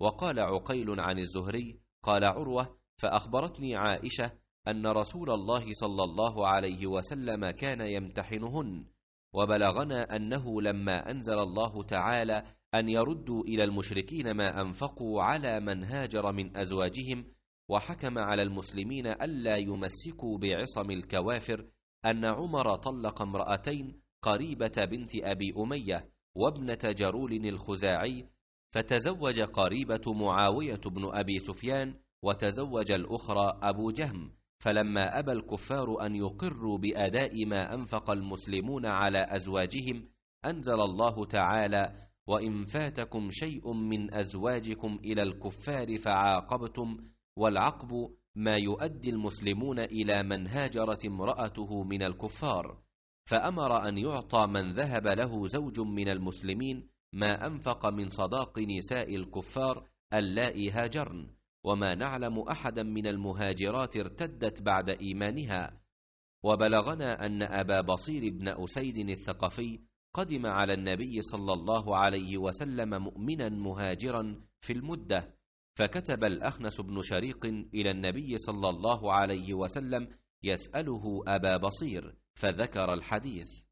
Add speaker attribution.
Speaker 1: وقال عقيل عن الزهري
Speaker 2: قال عروة فأخبرتني عائشة أن رسول الله صلى الله عليه وسلم كان يمتحنهن وبلغنا أنه لما أنزل الله تعالى أن يردوا إلى المشركين ما أنفقوا على من هاجر من أزواجهم وحكم على المسلمين ألا يمسكوا بعصم الكوافر أن عمر طلق امرأتين قريبة بنت أبي أمية وابنة جرول الخزاعي فتزوج قريبة معاوية بن أبي سفيان وتزوج الأخرى أبو جهم فلما أبى الكفار أن يقروا بأداء ما أنفق المسلمون على أزواجهم أنزل الله تعالى وإن فاتكم شيء من أزواجكم إلى الكفار فعاقبتم والعقب ما يؤدي المسلمون إلى من هاجرت امرأته من الكفار فأمر أن يعطى من ذهب له زوج من المسلمين ما انفق من صداق نساء الكفار اللائي هاجرن وما نعلم احدا من المهاجرات ارتدت بعد ايمانها وبلغنا ان ابا بصير بن اسيد الثقفي قدم على النبي صلى الله عليه وسلم مؤمنا مهاجرا في المده فكتب الاخنس بن شريق الى النبي صلى الله عليه وسلم يساله ابا بصير
Speaker 1: فذكر الحديث